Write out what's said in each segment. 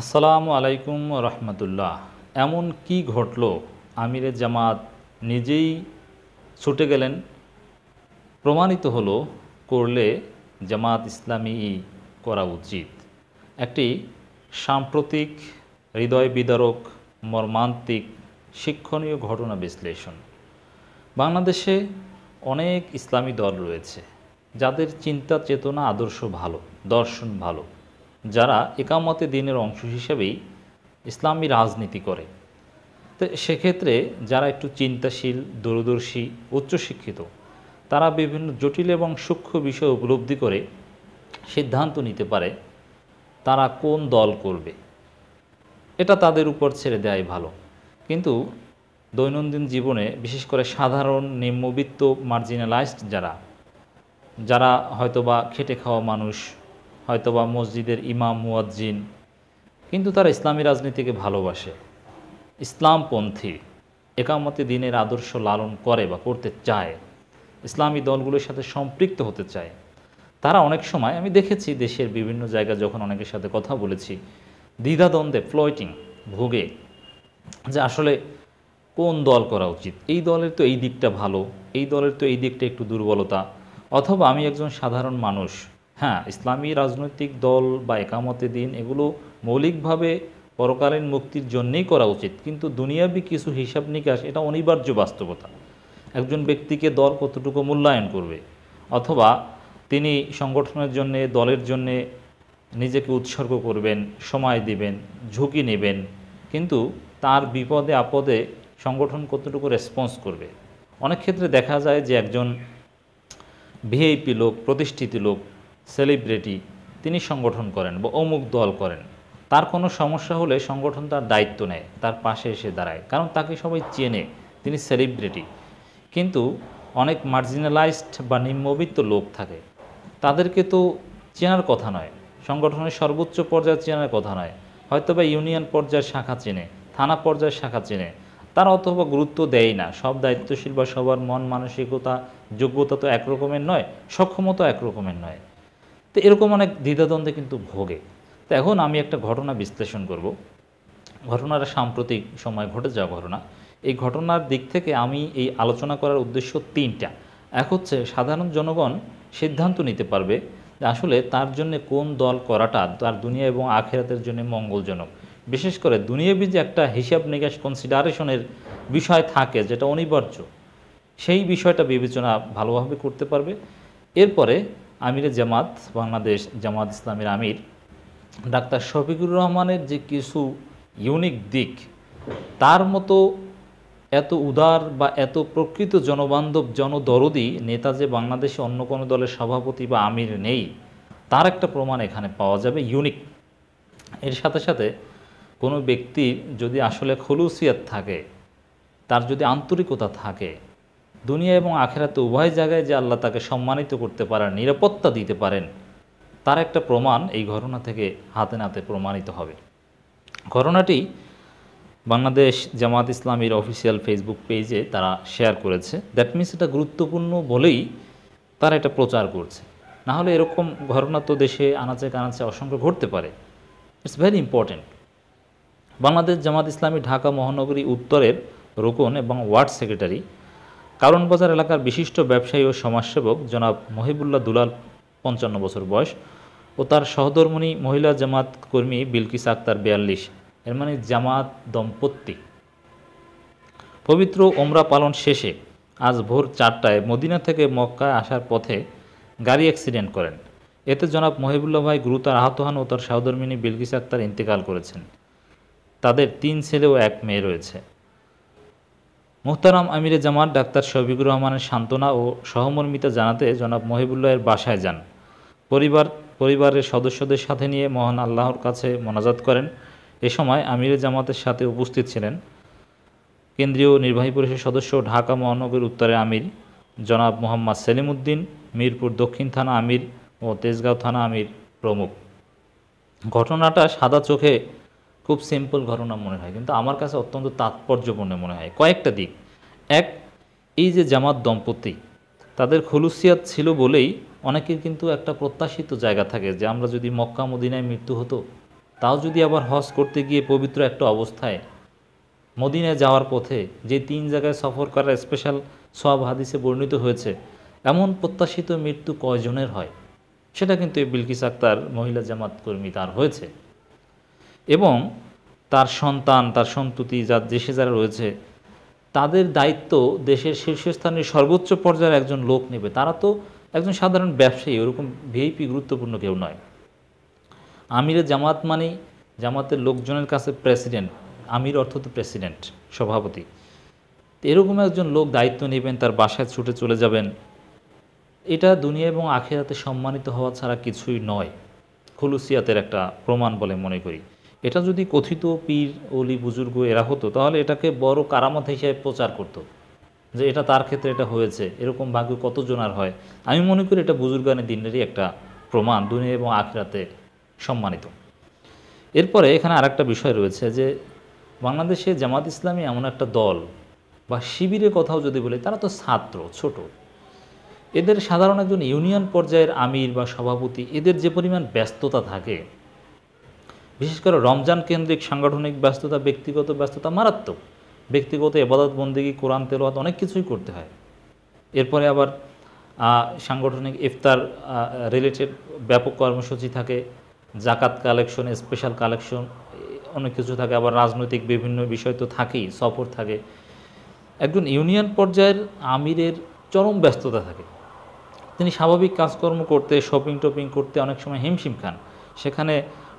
আসসালামু আলাইকুম রহমতুল্লাহ এমন কি ঘটল আমিরের জামাত নিজেই ছুটে গেলেন প্রমাণিত হলো করলে জামাত ইসলামী করা উচিত একটি সাম্প্রতিক হৃদয় বিদারক মর্মান্তিক শিক্ষণীয় ঘটনা বিশ্লেষণ বাংলাদেশে অনেক ইসলামী দল রয়েছে যাদের চিন্তা চেতনা আদর্শ ভালো দর্শন ভালো যারা একামতে দিনের অংশ হিসেবেই ইসলামী রাজনীতি করে তো সেক্ষেত্রে যারা একটু চিন্তাশীল দূরদর্শী উচ্চশিক্ষিত তারা বিভিন্ন জটিল এবং সূক্ষ্ম বিষয় উপলব্ধি করে সিদ্ধান্ত নিতে পারে তারা কোন দল করবে এটা তাদের উপর ছেড়ে দেওয়াই ভালো কিন্তু দৈনন্দিন জীবনে বিশেষ করে সাধারণ নিম্নবিত্ত মার্জিনালাইজড যারা যারা হয়তোবা খেটে খাওয়া মানুষ হয়তোবা মসজিদের ইমাম মুয়াজ্জিন কিন্তু তারা ইসলামী রাজনীতিকে ভালোবাসে ইসলামপন্থী একামতে দিনের আদর্শ লালন করে বা করতে চায় ইসলামী দলগুলোর সাথে সম্পৃক্ত হতে চায় তারা অনেক সময় আমি দেখেছি দেশের বিভিন্ন জায়গায় যখন অনেকের সাথে কথা বলেছি দ্বিধাদ্বন্দ্বে ফ্লয়টিং ভোগে যে আসলে কোন দল করা উচিত এই দলের তো এই দিকটা ভালো এই দলের তো এই দিকটা একটু দুর্বলতা অথবা আমি একজন সাধারণ মানুষ হ্যাঁ ইসলামী রাজনৈতিক দল বা একামতে দিন এগুলো মৌলিকভাবে পরকালীন মুক্তির জন্যেই করা উচিত কিন্তু দুনিয়াবি কিছু হিসাব নিকাশ এটা অনিবার্য বাস্তবতা একজন ব্যক্তিকে দল কতটুকু মূল্যায়ন করবে অথবা তিনি সংগঠনের জন্যে দলের জন্যে নিজেকে উৎসর্গ করবেন সময় দিবেন ঝুঁকি নেবেন কিন্তু তার বিপদে আপদে সংগঠন কতটুকু রেসপন্স করবে অনেক ক্ষেত্রে দেখা যায় যে একজন ভিআইপি লোক প্রতিষ্ঠিত লোক সেলিব্রিটি তিনি সংগঠন করেন বা অমুক দল করেন তার কোনো সমস্যা হলে সংগঠন তার দায়িত্ব নেয় তার পাশে এসে দাঁড়ায় কারণ তাকে সবাই চেনে তিনি সেলিব্রিটি কিন্তু অনেক মার্জিনালাইজড বা নিম্নবিত্ত লোক থাকে তাদেরকে তো চেনার কথা নয় সংগঠনের সর্বোচ্চ পর্যায়ে চেনার কথা নয় হয়তো বা ইউনিয়ন পর্যায়ের শাখা চেনে থানা পর্যায়ের শাখা চেনে তারা অথবা গুরুত্ব দেয় না সব দায়িত্বশীল বা সবার মন মানসিকতা যোগ্যতা তো একরকমের নয় সক্ষমতা একরকমের নয় তো এরকম অনেক দ্বিধাদ্বন্দ্বে কিন্তু ভোগে তো এখন আমি একটা ঘটনা বিশ্লেষণ করব ঘটনাটা সাম্প্রতিক সময় ঘটে যাওয়া ঘটনা এই ঘটনার দিক থেকে আমি এই আলোচনা করার উদ্দেশ্য তিনটা এক হচ্ছে সাধারণ জনগণ সিদ্ধান্ত নিতে পারবে আসলে তার জন্য কোন দল করাটা তার দুনিয়া এবং আখেরাতের জন্য মঙ্গলজনক বিশেষ করে দুনিয়াবি যে একটা হিসাব নিকাশ কনসিডারেশনের বিষয় থাকে যেটা অনিবার্য সেই বিষয়টা বিবেচনা ভালোভাবে করতে পারবে এরপরে আমিরে জামাত বাংলাদেশ জামাত ইসলামের আমির ডাক্তার শফিকুর রহমানের যে কিছু ইউনিক দিক তার মতো এত উদার বা এত প্রকৃত জনবান্ধব জনদরদি নেতা যে বাংলাদেশে অন্য কোনো দলের সভাপতি বা আমির নেই তার একটা প্রমাণ এখানে পাওয়া যাবে ইউনিক এর সাথে সাথে কোনো ব্যক্তির যদি আসলে খলুসিয়াত থাকে তার যদি আন্তরিকতা থাকে দুনিয়া এবং আখেরাতে উভয় জায়গায় যে আল্লাহ তাকে সম্মানিত করতে পারেন নিরাপত্তা দিতে পারেন তার একটা প্রমাণ এই ঘটনা থেকে হাতে নাতে প্রমাণিত হবে ঘটনাটি বাংলাদেশ জামাত ইসলামীর অফিসিয়াল ফেসবুক পেজে তারা শেয়ার করেছে দ্যাট মিনস এটা গুরুত্বপূর্ণ বলেই তারা এটা প্রচার করছে না হলে এরকম ঘটনা তো দেশে আনাচে কানাচে অসংখ্য ঘটতে পারে it's very important Bangladesh Jamaat Islami Dhaka মহানগরী উত্তরের রোকন এবং ওয়ার্ড সেক্রেটারি কারণ বাজার এলাকার বিশিষ্ট ব্যবসায়ী ও সমাজসেবক জনাব মহিবুল্লাহ দুলাল পঞ্চান্ন বছর বয়স ও তার সহধর্মণী মহিলা জামাত কর্মী বিলকিস আক্তার বিয়াল্লিশ এর মানে জামাত দম্পতি পবিত্র ওমরা পালন শেষে আজ ভোর চারটায় মদিনা থেকে মক্কায় আসার পথে গাড়ি অ্যাক্সিডেন্ট করেন এতে জনাব মহিবুল্লাহ ভাই গুরুতর আহত হন ও তার সহধর্মিনী বিলকিস আক্তার ইন্তেকাল করেছেন তাদের তিন ছেলে ও এক মেয়ে রয়েছে মুহতারাম আমিরে জামাত ডাক্তার শফিকুর রহমানের সান্ত্বনা ও সহমর্মিতা জানাতে জনাব মহিবুল্লাহের বাসায় যান পরিবার পরিবারের সদস্যদের সাথে নিয়ে মহান আল্লাহর কাছে মোনাজাত করেন এ সময় আমিরে জামাতের সাথে উপস্থিত ছিলেন কেন্দ্রীয় নির্বাহী পরিষদ সদস্য ঢাকা মহানগর উত্তরে আমির জনাব মোহাম্মদ সেলিম উদ্দিন মিরপুর দক্ষিণ থানা আমির ও তেজগাঁও থানা আমির প্রমুখ ঘটনাটা সাদা চোখে খুব সিম্পল ঘটনা মনে হয় কিন্তু আমার কাছে অত্যন্ত তাৎপর্যপূর্ণ মনে হয় কয়েকটা দিক এক এই যে জামাত দম্পতি তাদের খুলুসিয়াত ছিল বলেই অনেকের কিন্তু একটা প্রত্যাশিত জায়গা থাকে যে আমরা যদি মক্কা মদিনায় মৃত্যু হতো তাও যদি আবার হজ করতে গিয়ে পবিত্র একটা অবস্থায় মদিনায় যাওয়ার পথে যে তিন জায়গায় সফর করার স্পেশাল সব হাদিসে বর্ণিত হয়েছে এমন প্রত্যাশিত মৃত্যু কয়জনের হয় সেটা কিন্তু এই বিলকিস আক্তার মহিলা জামাত কর্মী তার হয়েছে এবং তার সন্তান তার সন্ততি যা দেশে যারা রয়েছে তাদের দায়িত্ব দেশের শীর্ষস্থানের সর্বোচ্চ পর্যায়ের একজন লোক নেবে তারা তো একজন সাধারণ ব্যবসায়ী ওরকম ভিআইপি গুরুত্বপূর্ণ কেউ নয় আমিরে জামাত মানে জামাতের লোকজনের কাছে প্রেসিডেন্ট আমির অর্থ তো প্রেসিডেন্ট সভাপতি এরকম একজন লোক দায়িত্ব নেবেন তার বাসায় ছুটে চলে যাবেন এটা দুনিয়া এবং আখেরাতে সম্মানিত হওয়া ছাড়া কিছুই নয় খুলুসিয়াতের একটা প্রমাণ বলে মনে করি এটা যদি কথিত পীর অলি বুজুর্গ এরা হতো তাহলে এটাকে বড় কারামত হিসেবে প্রচার করত। যে এটা তার ক্ষেত্রে এটা হয়েছে এরকম ভাগ্য কতজন আর হয় আমি মনে করি এটা বুজুর্গানের দিনেরই একটা প্রমাণ দুনিয়া এবং আখরাতে সম্মানিত এরপরে এখানে আরেকটা বিষয় রয়েছে যে বাংলাদেশে জামাত ইসলামী এমন একটা দল বা শিবিরের কথাও যদি বলি তারা তো ছাত্র ছোট এদের সাধারণ একজন ইউনিয়ন পর্যায়ের আমির বা সভাপতি এদের যে পরিমাণ ব্যস্ততা থাকে বিশেষ করে রমজান কেন্দ্রিক সাংগঠনিক ব্যস্ততা ব্যক্তিগত ব্যস্ততা মারাত্মক ব্যক্তিগত এবাদত বন্দিগি কোরআন তেলোয়াত অনেক কিছুই করতে হয় এরপরে আবার সাংগঠনিক ইফতার রিলেটেড ব্যাপক কর্মসূচি থাকে জাকাত কালেকশন স্পেশাল কালেকশন অনেক কিছু থাকে আবার রাজনৈতিক বিভিন্ন বিষয় তো থাকেই সফর থাকে একজন ইউনিয়ন পর্যায়ের আমিরের চরম ব্যস্ততা থাকে তিনি স্বাভাবিক কাজকর্ম করতে শপিং টপিং করতে অনেক সময় হিমশিম খান সেখানে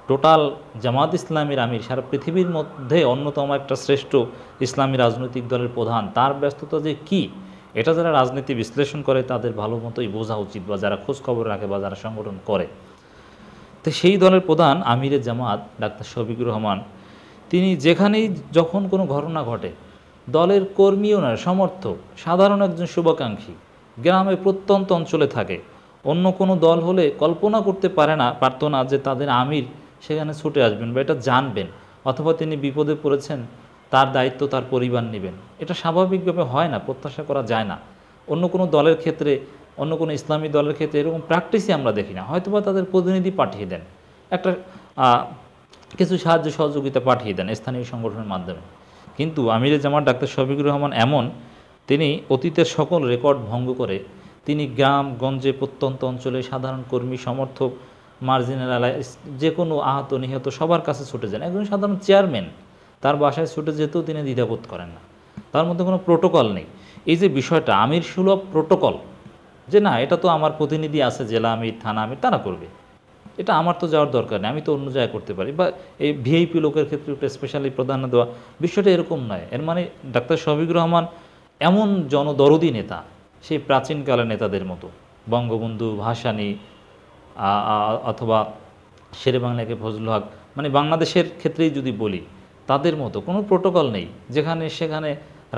টোটাল জামাত ইসলামীর আমির সারা পৃথিবীর মধ্যে অন্যতম একটা শ্রেষ্ঠ ইসলামী রাজনৈতিক দলের প্রধান তার ব্যস্ততা যে কী এটা যারা রাজনীতি বিশ্লেষণ করে তাদের ভালো মতোই বোঝা উচিত বা যারা খোঁজখবর রাখে বা যারা সংগঠন করে তো সেই দলের প্রধান আমিরে জামাত ডাক্তার শফিকুর রহমান তিনি যেখানেই যখন কোনো ঘটনা ঘটে দলের কর্মীও নয় সমর্থক সাধারণ একজন শুভাকাঙ্ক্ষী গ্রামে প্রত্যন্ত অঞ্চলে থাকে অন্য কোনো দল হলে কল্পনা করতে পারে না পারত না যে তাদের আমির সেখানে ছুটে আসবেন বা এটা জানবেন অথবা তিনি বিপদে পড়েছেন তার দায়িত্ব তার পরিবার নেবেন এটা স্বাভাবিকভাবে হয় না প্রত্যাশা করা যায় না অন্য কোনো দলের ক্ষেত্রে অন্য কোনো ইসলামী দলের ক্ষেত্রে এরকম প্র্যাকটিসই আমরা দেখি না হয়তোবা তাদের প্রতিনিধি পাঠিয়ে দেন একটা কিছু সাহায্য সহযোগিতা পাঠিয়ে দেন স্থানীয় সংগঠনের মাধ্যমে কিন্তু আমিরে জামাত ডাক্তার শফিকুর রহমান এমন তিনি অতীতের সকল রেকর্ড ভঙ্গ করে তিনি গ্রাম গঞ্জে প্রত্যন্ত অঞ্চলে সাধারণ কর্মী সমর্থক মার্জিনালাইজ যে কোনো আহত নিহত সবার কাছে ছুটে যান একজন সাধারণ চেয়ারম্যান তার বাসায় ছুটে যেতেও তিনি দ্বিধাবোধ করেন না তার মধ্যে কোনো প্রোটোকল নেই এই যে বিষয়টা আমির সুলভ প্রোটোকল যে না এটা তো আমার প্রতিনিধি আছে জেলা আমির থানা আমির তারা করবে এটা আমার তো যাওয়ার দরকার নেই আমি তো অন্য জায়গায় করতে পারি বা এই ভিআইপি লোকের ক্ষেত্রে একটা স্পেশালি প্রাধান্য দেওয়া বিষয়টা এরকম নয় এর মানে ডাক্তার শফিক রহমান এমন জনদরদি নেতা সেই প্রাচীনকালের নেতাদের মতো বঙ্গবন্ধু ভাসানী অথবা শেরে বাংলাকে ফজল হক মানে বাংলাদেশের ক্ষেত্রেই যদি বলি তাদের মতো কোনো প্রোটোকল নেই যেখানে সেখানে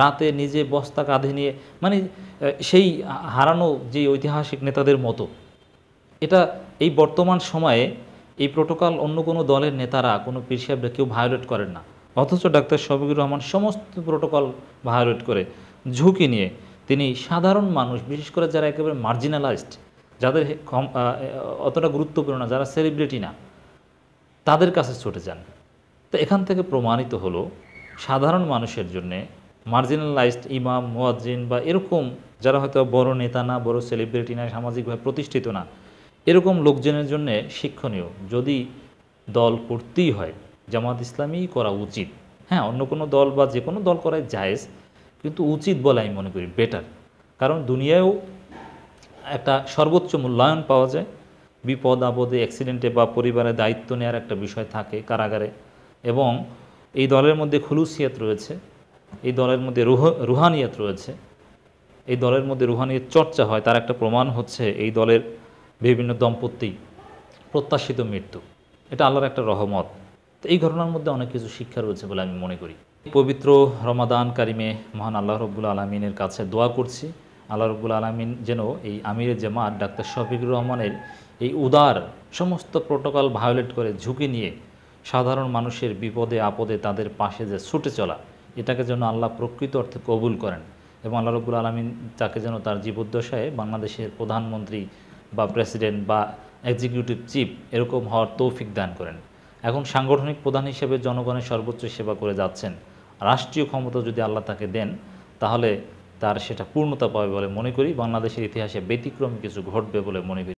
রাতে নিজে বস্তা কাঁধে নিয়ে মানে সেই হারানো যে ঐতিহাসিক নেতাদের মতো এটা এই বর্তমান সময়ে এই প্রোটোকল অন্য কোনো দলের নেতারা কোনো পিরসাহেবরা কেউ ভায়োলেট করেন না অথচ ডাক্তার শফিকুর রহমান সমস্ত প্রোটোকল ভায়োলেট করে ঝুঁকি নিয়ে তিনি সাধারণ মানুষ বিশেষ করে যারা একেবারে মার্জিনালাইজড যাদের অতটা গুরুত্বপূর্ণ না যারা সেলিব্রিটি না তাদের কাছে ছুটে যান তো এখান থেকে প্রমাণিত হলো সাধারণ মানুষের জন্যে মার্জিনালাইজড ইমাম মোয়াজ্জিন বা এরকম যারা হয়তো বড় নেতা না বড় সেলিব্রিটি না সামাজিকভাবে প্রতিষ্ঠিত না এরকম লোকজনের জন্য শিক্ষণীয় যদি দল করতেই হয় জামাত ইসলামই করা উচিত হ্যাঁ অন্য কোনো দল বা যে কোনো দল করাই জায়েজ কিন্তু উচিত বলে আমি মনে করি বেটার কারণ দুনিয়ায়ও একটা সর্বোচ্চ মূল্যায়ন পাওয়া যায় বিপদ আপদে অ্যাক্সিডেন্টে বা পরিবারে দায়িত্ব নেওয়ার একটা বিষয় থাকে কারাগারে এবং এই দলের মধ্যে খুলুসিয়াত রয়েছে এই দলের মধ্যে রুহ রুহানিয়াত রয়েছে এই দলের মধ্যে রুহানিয়ত চর্চা হয় তার একটা প্রমাণ হচ্ছে এই দলের বিভিন্ন দম্পতি প্রত্যাশিত মৃত্যু এটা আল্লাহর একটা রহমত তো এই ঘটনার মধ্যে অনেক কিছু শিক্ষা রয়েছে বলে আমি মনে করি পবিত্র রমাদান কারিমে মহান আল্লাহ রব্বুল আলমিনের কাছে দোয়া করছি আল্লাহ রবুল আলমিন যেন এই আমিরের জামাত ডাক্তার শফিকুর রহমানের এই উদার সমস্ত প্রোটোকল ভায়োলেট করে ঝুঁকি নিয়ে সাধারণ মানুষের বিপদে আপদে তাদের পাশে যে ছুটে চলা এটাকে যেন আল্লাহ প্রকৃত অর্থে কবুল করেন এবং আল্লাহ রবুল আলমিন তাকে যেন তার জীবদ্দশায় বাংলাদেশের প্রধানমন্ত্রী বা প্রেসিডেন্ট বা এক্সিকিউটিভ চিফ এরকম হওয়ার তৌফিক দান করেন এখন সাংগঠনিক প্রধান হিসেবে জনগণের সর্বোচ্চ সেবা করে যাচ্ছেন রাষ্ট্রীয় ক্ষমতা যদি আল্লাহ তাকে দেন তাহলে তার সেটা পূর্ণতা পাবে বলে মনে করি বাংলাদেশের ইতিহাসে ব্যতিক্রম কিছু ঘটবে বলে মনে করি